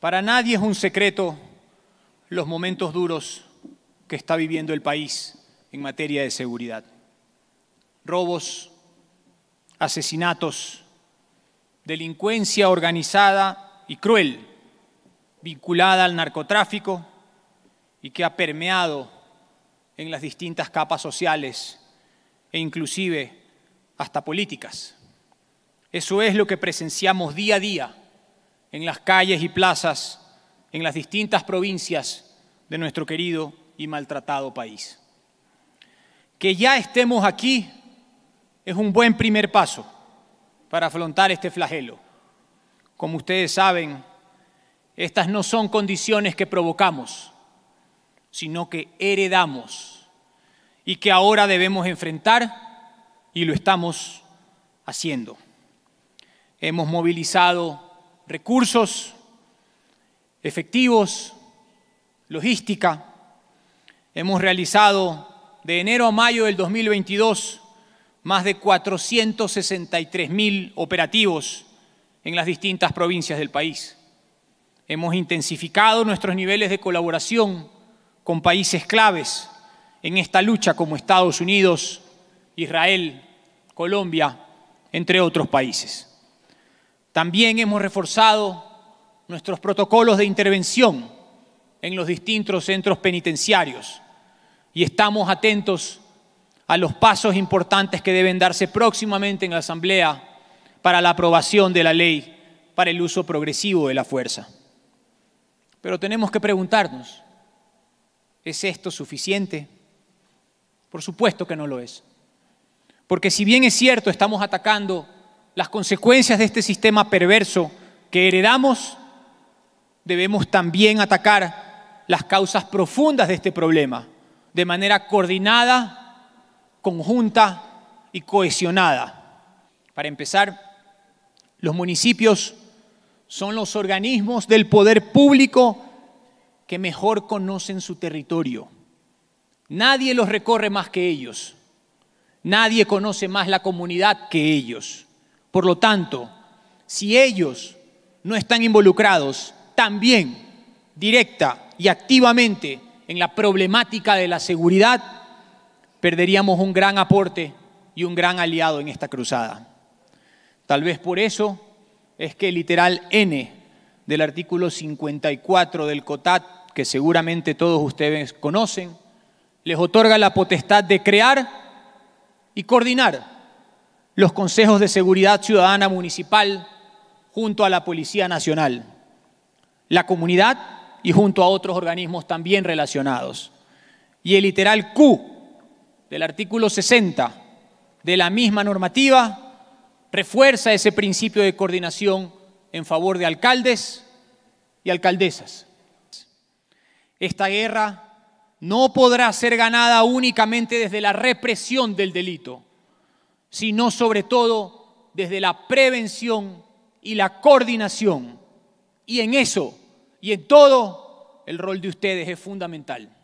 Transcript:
Para nadie es un secreto los momentos duros que está viviendo el país en materia de seguridad. Robos, asesinatos, delincuencia organizada y cruel vinculada al narcotráfico y que ha permeado en las distintas capas sociales e inclusive hasta políticas. Eso es lo que presenciamos día a día en las calles y plazas, en las distintas provincias de nuestro querido y maltratado país. Que ya estemos aquí es un buen primer paso para afrontar este flagelo. Como ustedes saben, estas no son condiciones que provocamos, sino que heredamos y que ahora debemos enfrentar y lo estamos haciendo. Hemos movilizado recursos, efectivos, logística. Hemos realizado de enero a mayo del 2022 más de 463.000 operativos en las distintas provincias del país. Hemos intensificado nuestros niveles de colaboración con países claves en esta lucha como Estados Unidos, Israel, Colombia, entre otros países. También hemos reforzado nuestros protocolos de intervención en los distintos centros penitenciarios y estamos atentos a los pasos importantes que deben darse próximamente en la Asamblea para la aprobación de la ley para el uso progresivo de la fuerza. Pero tenemos que preguntarnos, ¿es esto suficiente? Por supuesto que no lo es. Porque si bien es cierto, estamos atacando las consecuencias de este sistema perverso que heredamos, debemos también atacar las causas profundas de este problema de manera coordinada, conjunta y cohesionada. Para empezar, los municipios son los organismos del poder público que mejor conocen su territorio. Nadie los recorre más que ellos. Nadie conoce más la comunidad que ellos. Por lo tanto, si ellos no están involucrados también directa y activamente en la problemática de la seguridad, perderíamos un gran aporte y un gran aliado en esta cruzada. Tal vez por eso es que el literal N del artículo 54 del COTAT, que seguramente todos ustedes conocen, les otorga la potestad de crear y coordinar los consejos de seguridad ciudadana municipal junto a la Policía Nacional, la comunidad y junto a otros organismos también relacionados. Y el literal Q del artículo 60 de la misma normativa refuerza ese principio de coordinación en favor de alcaldes y alcaldesas. Esta guerra no podrá ser ganada únicamente desde la represión del delito sino sobre todo desde la prevención y la coordinación. Y en eso y en todo, el rol de ustedes es fundamental.